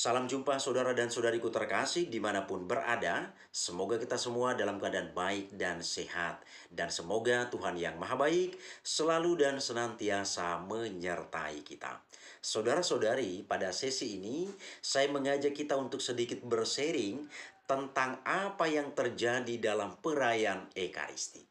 Salam jumpa saudara dan saudariku terkasih dimanapun berada. Semoga kita semua dalam keadaan baik dan sehat. Dan semoga Tuhan yang maha baik selalu dan senantiasa menyertai kita. Saudara-saudari, pada sesi ini saya mengajak kita untuk sedikit bersharing tentang apa yang terjadi dalam perayaan Ekaristi.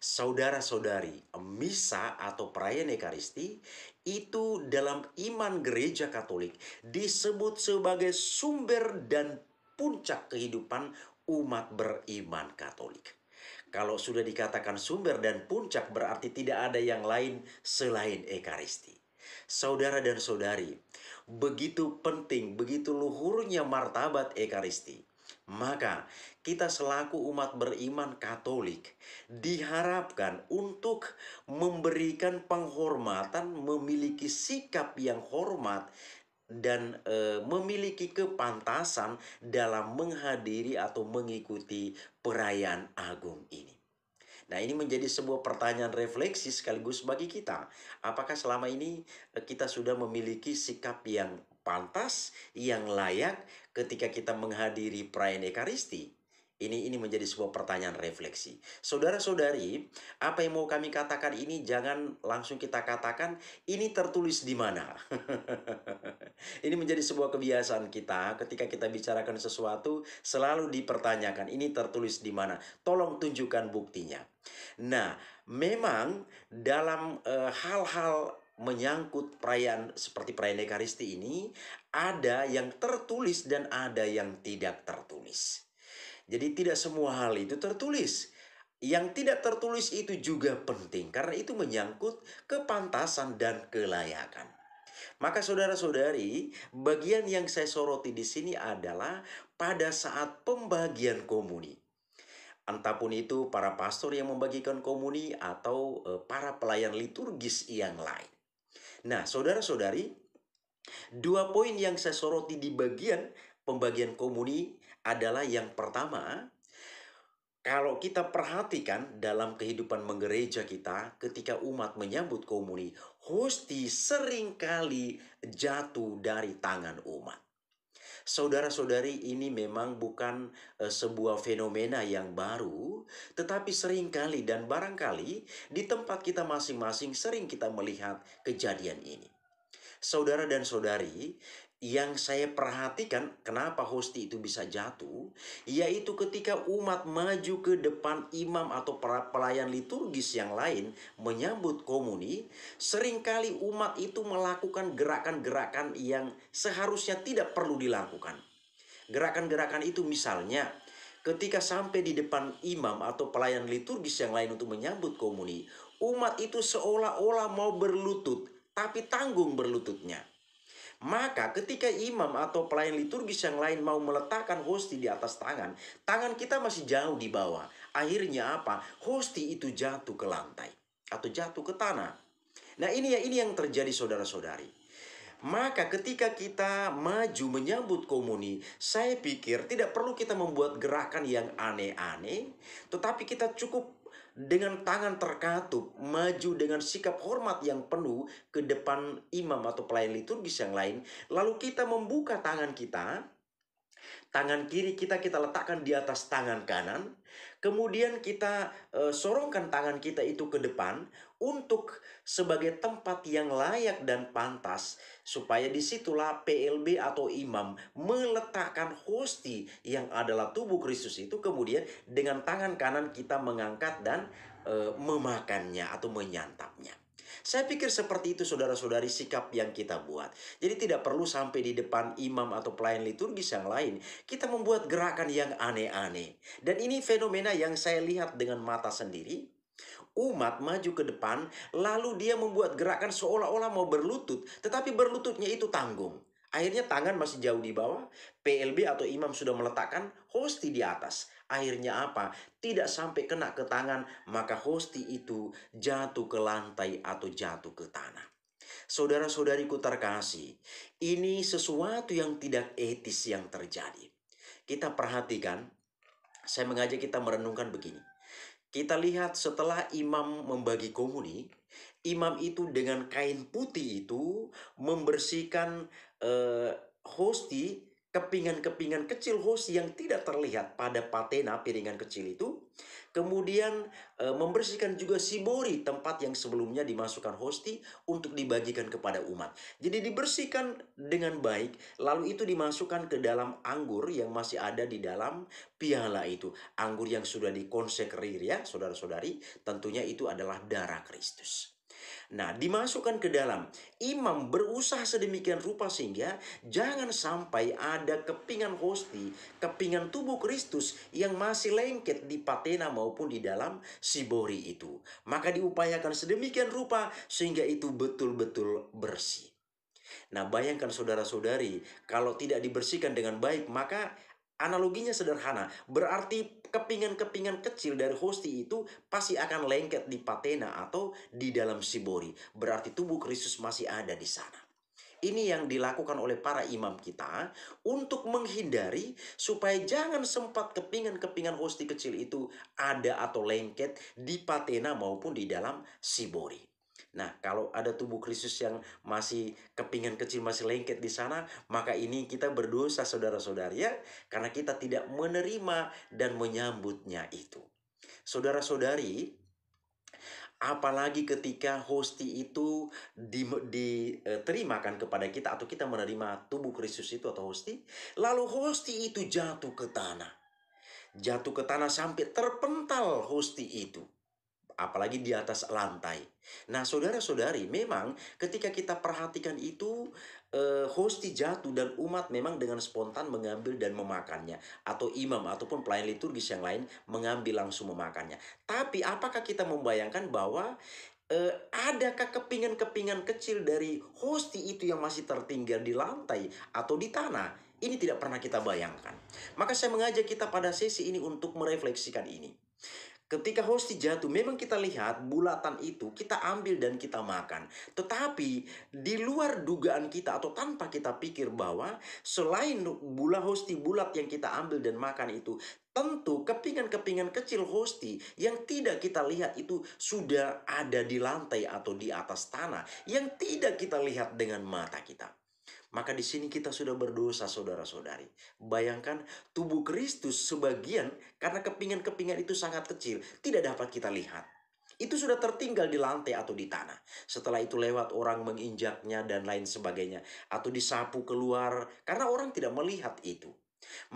Saudara-saudari, misa atau perayaan Ekaristi itu dalam iman gereja Katolik disebut sebagai sumber dan puncak kehidupan umat beriman Katolik. Kalau sudah dikatakan sumber dan puncak berarti tidak ada yang lain selain Ekaristi. Saudara dan saudari, begitu penting, begitu luhurnya martabat Ekaristi maka kita selaku umat beriman Katolik diharapkan untuk memberikan penghormatan, memiliki sikap yang hormat dan e, memiliki kepantasan dalam menghadiri atau mengikuti perayaan agung ini. Nah, ini menjadi sebuah pertanyaan refleksi sekaligus bagi kita. Apakah selama ini eh, kita sudah memiliki sikap yang pantas, yang layak ketika kita menghadiri perayaan Ekaristi? Ini ini menjadi sebuah pertanyaan refleksi. Saudara-saudari, apa yang mau kami katakan ini jangan langsung kita katakan ini tertulis di mana. ini menjadi sebuah kebiasaan kita ketika kita bicarakan sesuatu selalu dipertanyakan ini tertulis di mana. Tolong tunjukkan buktinya. Nah, memang dalam eh, hal-hal e, menyangkut perayaan seperti perayaan Ekaristi ini ada yang tertulis dan ada yang tidak tertulis. Jadi tidak semua hal itu tertulis. Yang tidak tertulis itu juga penting karena itu menyangkut kepantasan dan kelayakan. Maka saudara-saudari, bagian yang saya soroti di sini adalah pada saat pembagian komuni Entahpun pun itu para pastor yang membagikan komuni atau eh, para pelayan liturgis yang lain. Nah, saudara-saudari, dua poin yang saya soroti di bagian pembagian komuni adalah yang pertama, kalau kita perhatikan dalam kehidupan menggereja kita, ketika umat menyambut komuni, hosti seringkali jatuh dari tangan umat. Saudara-saudari, ini memang bukan e, sebuah fenomena yang baru, tetapi seringkali dan barangkali di tempat kita masing-masing sering kita melihat kejadian ini. Saudara dan saudari, yang saya perhatikan kenapa Hosti itu bisa jatuh yaitu ketika umat maju ke depan imam atau pelayan liturgis yang lain menyambut komuni seringkali umat itu melakukan gerakan-gerakan yang seharusnya tidak perlu dilakukan gerakan-gerakan itu misalnya ketika sampai di depan imam atau pelayan liturgis yang lain untuk menyambut komuni umat itu seolah-olah mau berlutut tapi tanggung berlututnya maka ketika imam atau pelayan liturgis yang lain mau meletakkan hosti di atas tangan, tangan kita masih jauh di bawah. Akhirnya apa? Hosti itu jatuh ke lantai atau jatuh ke tanah. Nah, ini ya ini yang terjadi saudara-saudari. Maka ketika kita maju menyambut komuni, saya pikir tidak perlu kita membuat gerakan yang aneh-aneh, tetapi kita cukup dengan tangan terkatup, maju dengan sikap hormat yang penuh ke depan imam atau pelayan liturgis yang lain, lalu kita membuka tangan kita, Tangan kiri kita kita letakkan di atas tangan kanan, kemudian kita e, sorongkan tangan kita itu ke depan untuk sebagai tempat yang layak dan pantas supaya disitulah PLB atau imam meletakkan hosti yang adalah tubuh Kristus itu kemudian dengan tangan kanan kita mengangkat dan e, memakannya atau menyantapnya. Saya pikir seperti itu saudara-saudari sikap yang kita buat. Jadi tidak perlu sampai di depan imam atau pelayan liturgis yang lain, kita membuat gerakan yang aneh-aneh. Dan ini fenomena yang saya lihat dengan mata sendiri, Umat maju ke depan, lalu dia membuat gerakan seolah-olah mau berlutut, tetapi berlututnya itu tanggung. Akhirnya tangan masih jauh di bawah, PLB atau imam sudah meletakkan hosti di atas. Akhirnya apa? Tidak sampai kena ke tangan, maka hosti itu jatuh ke lantai atau jatuh ke tanah. Saudara-saudariku terkasih, ini sesuatu yang tidak etis yang terjadi. Kita perhatikan, saya mengajak kita merenungkan begini. Kita lihat setelah imam membagi komuni, imam itu dengan kain putih itu membersihkan uh, hosti kepingan-kepingan kecil hosti yang tidak terlihat pada patena piringan kecil itu. Kemudian uh, membersihkan juga sibori tempat yang sebelumnya dimasukkan hosti untuk dibagikan kepada umat. Jadi dibersihkan dengan baik lalu itu dimasukkan ke dalam anggur yang masih ada di dalam piala itu. Anggur yang sudah dikonsekrir ya saudara-saudari tentunya itu adalah darah Kristus. Nah, dimasukkan ke dalam. Imam berusaha sedemikian rupa sehingga jangan sampai ada kepingan hosti, kepingan tubuh Kristus yang masih lengket di patena maupun di dalam sibori itu. Maka diupayakan sedemikian rupa sehingga itu betul-betul bersih. Nah, bayangkan saudara-saudari, kalau tidak dibersihkan dengan baik, maka analoginya sederhana, berarti kepingan-kepingan kecil dari hosti itu pasti akan lengket di patena atau di dalam sibori. Berarti tubuh Kristus masih ada di sana. Ini yang dilakukan oleh para imam kita untuk menghindari supaya jangan sempat kepingan-kepingan hosti kecil itu ada atau lengket di patena maupun di dalam sibori. Nah, kalau ada tubuh Kristus yang masih kepingan kecil masih lengket di sana, maka ini kita berdosa saudara-saudari ya, karena kita tidak menerima dan menyambutnya itu. Saudara-saudari, apalagi ketika hosti itu diterimakan e, kepada kita atau kita menerima tubuh Kristus itu atau hosti, lalu hosti itu jatuh ke tanah. Jatuh ke tanah sampai terpental hosti itu apalagi di atas lantai. Nah, saudara-saudari, memang ketika kita perhatikan itu, eh, hosti jatuh dan umat memang dengan spontan mengambil dan memakannya, atau imam ataupun pelayan liturgis yang lain mengambil langsung memakannya. Tapi, apakah kita membayangkan bahwa eh, adakah kepingan-kepingan kecil dari hosti itu yang masih tertinggal di lantai atau di tanah? Ini tidak pernah kita bayangkan. Maka saya mengajak kita pada sesi ini untuk merefleksikan ini. Ketika hosti jatuh, memang kita lihat bulatan itu kita ambil dan kita makan. Tetapi di luar dugaan kita atau tanpa kita pikir bahwa selain bula hosti bulat yang kita ambil dan makan itu, tentu kepingan-kepingan kecil hosti yang tidak kita lihat itu sudah ada di lantai atau di atas tanah yang tidak kita lihat dengan mata kita. Maka di sini kita sudah berdosa saudara-saudari. Bayangkan tubuh Kristus sebagian karena kepingan-kepingan itu sangat kecil, tidak dapat kita lihat. Itu sudah tertinggal di lantai atau di tanah. Setelah itu lewat orang menginjaknya dan lain sebagainya. Atau disapu keluar karena orang tidak melihat itu.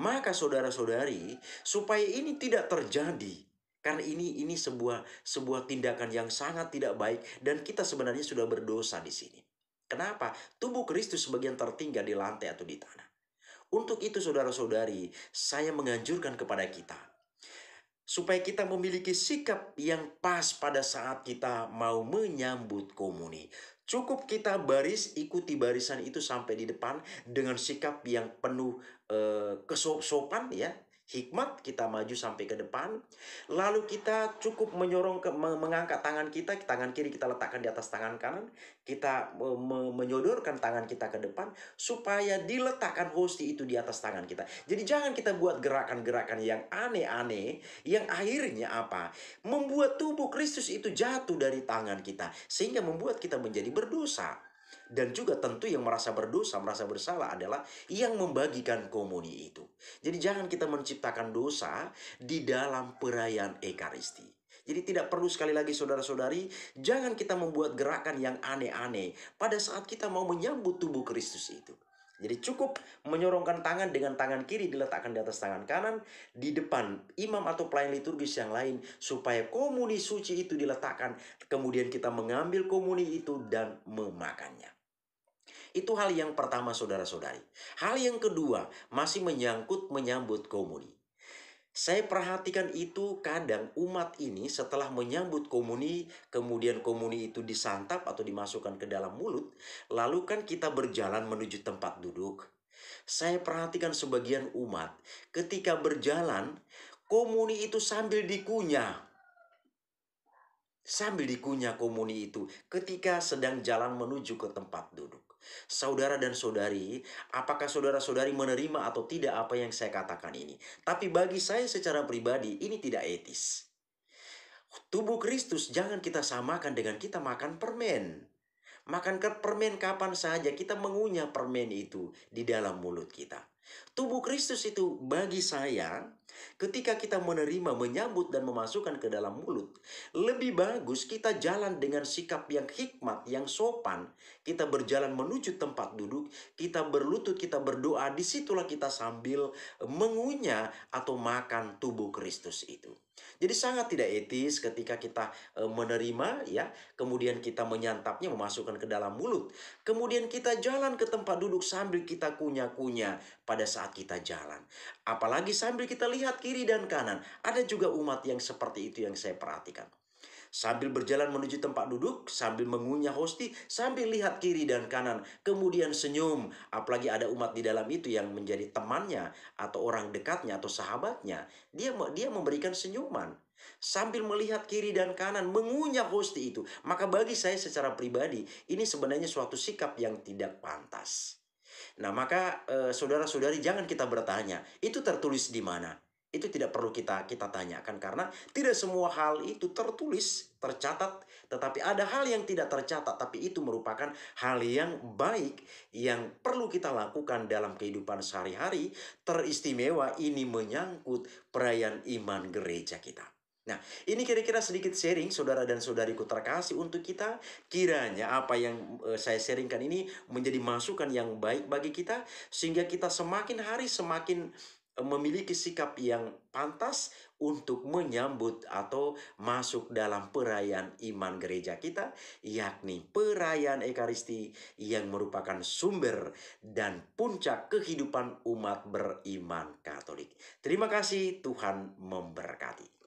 Maka saudara-saudari, supaya ini tidak terjadi, karena ini ini sebuah sebuah tindakan yang sangat tidak baik dan kita sebenarnya sudah berdosa di sini. Kenapa? Tubuh Kristus sebagian tertinggal di lantai atau di tanah. Untuk itu saudara-saudari, saya menganjurkan kepada kita supaya kita memiliki sikap yang pas pada saat kita mau menyambut komuni. Cukup kita baris ikuti barisan itu sampai di depan dengan sikap yang penuh eh, kesopan ya, hikmat, kita maju sampai ke depan. Lalu kita cukup menyorong ke mengangkat tangan kita, tangan kiri kita letakkan di atas tangan kanan, kita me menyodorkan tangan kita ke depan supaya diletakkan hosti itu di atas tangan kita. Jadi jangan kita buat gerakan-gerakan yang aneh-aneh yang akhirnya apa? Membuat tubuh Kristus itu jatuh dari tangan kita sehingga membuat kita menjadi berdosa. Dan juga tentu yang merasa berdosa, merasa bersalah adalah yang membagikan komuni itu. Jadi jangan kita menciptakan dosa di dalam perayaan Ekaristi. Jadi tidak perlu sekali lagi saudara-saudari, jangan kita membuat gerakan yang aneh-aneh pada saat kita mau menyambut tubuh Kristus itu. Jadi cukup menyorongkan tangan dengan tangan kiri diletakkan di atas tangan kanan di depan imam atau pelayan liturgis yang lain supaya komuni suci itu diletakkan kemudian kita mengambil komuni itu dan memakannya. Itu hal yang pertama saudara-saudari. Hal yang kedua masih menyangkut menyambut komuni. Saya perhatikan itu kadang umat ini setelah menyambut komuni, kemudian komuni itu disantap atau dimasukkan ke dalam mulut, lalu kan kita berjalan menuju tempat duduk. Saya perhatikan sebagian umat ketika berjalan, komuni itu sambil dikunyah. Sambil dikunyah komuni itu ketika sedang jalan menuju ke tempat duduk. Saudara dan saudari, apakah saudara-saudari menerima atau tidak apa yang saya katakan ini? Tapi bagi saya secara pribadi, ini tidak etis. Tubuh Kristus jangan kita samakan dengan kita makan permen. Makan ke permen kapan saja kita mengunyah permen itu di dalam mulut kita. Tubuh Kristus itu bagi saya Ketika kita menerima, menyambut, dan memasukkan ke dalam mulut, lebih bagus kita jalan dengan sikap yang hikmat, yang sopan. Kita berjalan menuju tempat duduk, kita berlutut, kita berdoa. Disitulah kita sambil mengunyah atau makan tubuh Kristus itu. Jadi sangat tidak etis ketika kita e, menerima ya, kemudian kita menyantapnya memasukkan ke dalam mulut. Kemudian kita jalan ke tempat duduk sambil kita kunyah-kunyah pada saat kita jalan. Apalagi sambil kita lihat kiri dan kanan. Ada juga umat yang seperti itu yang saya perhatikan. Sambil berjalan menuju tempat duduk, sambil mengunyah hosti, sambil lihat kiri dan kanan, kemudian senyum. Apalagi ada umat di dalam itu yang menjadi temannya atau orang dekatnya atau sahabatnya. Dia dia memberikan senyuman sambil melihat kiri dan kanan mengunyah hosti itu. Maka bagi saya secara pribadi ini sebenarnya suatu sikap yang tidak pantas. Nah, maka eh, saudara-saudari jangan kita bertanya, itu tertulis di mana? itu tidak perlu kita kita tanyakan karena tidak semua hal itu tertulis, tercatat, tetapi ada hal yang tidak tercatat tapi itu merupakan hal yang baik yang perlu kita lakukan dalam kehidupan sehari-hari, teristimewa ini menyangkut perayaan iman gereja kita. Nah, ini kira-kira sedikit sharing saudara dan saudariku terkasih untuk kita. Kiranya apa yang eh, saya sharingkan ini menjadi masukan yang baik bagi kita sehingga kita semakin hari semakin memiliki sikap yang pantas untuk menyambut atau masuk dalam perayaan iman gereja kita, yakni perayaan Ekaristi yang merupakan sumber dan puncak kehidupan umat beriman Katolik. Terima kasih, Tuhan memberkati.